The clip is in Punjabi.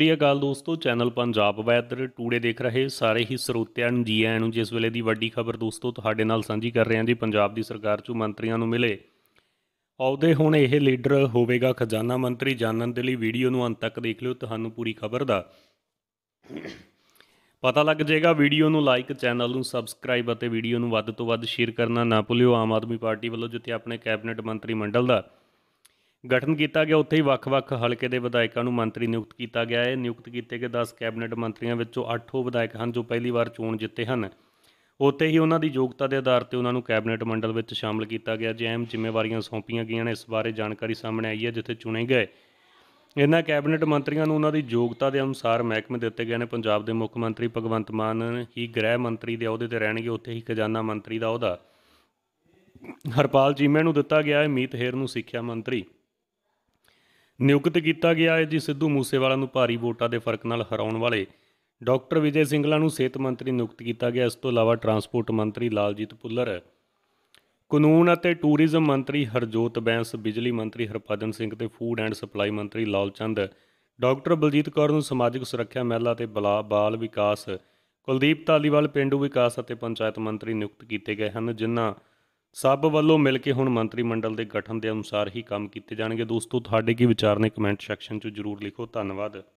ਸ੍ਰੀ ਅਕਾਲ ਦੋਸਤੋ ਚੈਨਲ ਪੰਜਾਬ ਵੈਦਰ ਟੂਡੇ ਦੇਖ ਰਹੇ ਸਾਰੇ ਹੀ ਸਰੋਤਿਆਂ ਨੂੰ ਜੀ ਆਇਆਂ ਨੂੰ ਜਿਸ ਵੇਲੇ ਦੀ ਵੱਡੀ ਖਬਰ ਦੋਸਤੋ ਤੁਹਾਡੇ ਨਾਲ ਸਾਂਝੀ ਕਰ ਰਹੇ ਹਾਂ ਜੀ ਪੰਜਾਬ ਦੀ ਸਰਕਾਰ ਚੋਂ ਮੰਤਰੀਆਂ ਨੂੰ ਮਿਲੇ ਆਉਦੇ ਹੁਣ ਇਹ ਲੀਡਰ ਹੋਵੇਗਾ ਖਜ਼ਾਨਾ ਮੰਤਰੀ ਜਾਣਨ ਦੇ ਲਈ ਵੀਡੀਓ ਨੂੰ ਅੰਤ ਤੱਕ ਦੇਖ ਲਿਓ ਤੁਹਾਨੂੰ ਪੂਰੀ ਖਬਰ ਦਾ ਪਤਾ ਲੱਗ ਜਾਏਗਾ ਵੀਡੀਓ ਨੂੰ ਲਾਈਕ ਚੈਨਲ ਨੂੰ ਸਬਸਕ੍ਰਾਈਬ ਅਤੇ ਵੀਡੀਓ ਨੂੰ ਵੱਧ ਤੋਂ ਵੱਧ ਸ਼ੇਅਰ ਕਰਨਾ ਨਾ ਭੁੱਲਿਓ ਆਮ ਆਦਮੀ ਪਾਰਟੀ ਵੱਲੋਂ ਜਿੱਥੇ ਆਪਣੇ ਕੈਬਨਿਟ ਮੰਤਰੀ ਮੰਡਲ ਦਾ ਗਠਨ ਕੀਤਾ ਗਿਆ ਉੱਥੇ ਹੀ ਵੱਖ-ਵੱਖ ਹਲਕੇ ਦੇ ਵਿਧਾਇਕਾਂ ਨੂੰ ਮੰਤਰੀ ਨਿਯੁਕਤ ਕੀਤਾ ਗਿਆ ਹੈ ਨਿਯੁਕਤ ਕੀਤੇ ਗਏ 10 ਕੈਬਨਿਟ ਮੰਤਰੀਆਂ ਵਿੱਚੋਂ 8 ਉਹ ਵਿਧਾਇਕ ਹਨ ਜੋ ਪਹਿਲੀ ਵਾਰ ਚੋਣ ਜਿੱਤੇ ਹਨ ਉੱਥੇ ਹੀ ਉਹਨਾਂ ਦੀ ਯੋਗਤਾ ਦੇ ਆਧਾਰ ਤੇ ਉਹਨਾਂ ਨੂੰ ਕੈਬਨਿਟ ਮੰਡਲ ਵਿੱਚ ਸ਼ਾਮਲ ਕੀਤਾ ਗਿਆ ਜੇ ਅਹਿਮ ਜ਼ਿੰਮੇਵਾਰੀਆਂ ਸੌਂਪੀਆਂ ਗਈਆਂ ਨੇ ਇਸ ਬਾਰੇ ਜਾਣਕਾਰੀ ਸਾਹਮਣੇ ਆਈ ਹੈ ਜਿੱਥੇ ਚੁਣੇ ਗਏ ਇਹਨਾਂ ਕੈਬਨਿਟ ਮੰਤਰੀਆਂ ਨੂੰ ਉਹਨਾਂ ਦੀ ਯੋਗਤਾ ਦੇ ਅਨੁਸਾਰ ਮਹਿਕਮੇ ਦਿੱਤੇ ਗਏ ਨੇ ਪੰਜਾਬ ਦੇ ਮੁੱਖ ਮੰਤਰੀ ਭਗਵੰਤ ਮਾਨ ਹੀ ਗ੍ਰਹਿ ਮੰਤਰੀ ਦੇ ਅਹੁਦੇ ਤੇ ਰਹਿਣਗੇ ਉੱਥੇ ਹੀ ਖਜ਼ਾਨਾ ਮੰਤਰੀ ਦਾ ਅਹੁਦਾ ਹਰਪਾਲ ਜੀਮੇ ਨੂੰ ਦਿੱਤਾ ਗਿਆ ਹੈ ਮੀਤ ਹੇਰ ਨੂੰ ਸਿੱਖਿਆ ਮੰਤਰੀ ਨਿਯੁਕਤ ਕੀਤਾ ਗਿਆ ਹੈ ਜੀ ਸਿੱਧੂ ਮੂਸੇਵਾਲਾ ਨੂੰ ਭਾਰੀ ਵੋਟਾਂ ਦੇ ਫਰਕ ਨਾਲ ਹਰਾਉਣ ਵਾਲੇ ਡਾਕਟਰ ਵਿਜੇ ਸਿੰਘਲਾ ਨੂੰ ਸਿਹਤ ਮੰਤਰੀ ਨਿਯੁਕਤ ਕੀਤਾ ਗਿਆ ਇਸ ਤੋਂ ਇਲਾਵਾ ਟਰਾਂਸਪੋਰਟ ਮੰਤਰੀ ਲਾਲਜੀਤ ਪੁੱਲਰ ਕਾਨੂੰਨ ਅਤੇ ਟੂਰਿਜ਼ਮ ਮੰਤਰੀ ਹਰਜੋਤ ਬੈਂਸ ਬਿਜਲੀ ਮੰਤਰੀ ਹਰਪਦਨ ਸਿੰਘ ਤੇ ਫੂਡ ਐਂਡ ਸਪਲਾਈ ਮੰਤਰੀ ਲਾਲਚੰਦ ਡਾਕਟਰ ਬਲਜੀਤ ਕੌਰ ਨੂੰ ਸਮਾਜਿਕ ਸੁਰੱਖਿਆ ਮਹਿਲਾ ਤੇ ਬਾਲ ਵਿਕਾਸ ਕੁਲਦੀਪ ਤਾਲੀਵਾਲ ਪਿੰਡੂ ਵਿਕਾਸ ਅਤੇ ਪੰਚਾਇਤ ਮੰਤਰੀ ਨਿਯੁਕਤ ਕੀਤੇ ਗਏ ਹਨ ਜਿਨ੍ਹਾਂ ਸਭ ਵੱਲੋਂ ਮਿਲ ਕੇ ਹੁਣ ਮੰਤਰੀ ਮੰਡਲ ਦੇ ਗਠਨ ਦੇ ਅਨੁਸਾਰ ਹੀ ਕੰਮ ਕੀਤੇ ਜਾਣਗੇ ਦੋਸਤੋ ਤੁਹਾਡੇ ਕੀ ਵਿਚਾਰ ਨੇ ਕਮੈਂਟ ਸੈਕਸ਼ਨ 'ਚ ਜਰੂਰ ਲਿਖੋ ਧੰਨਵਾਦ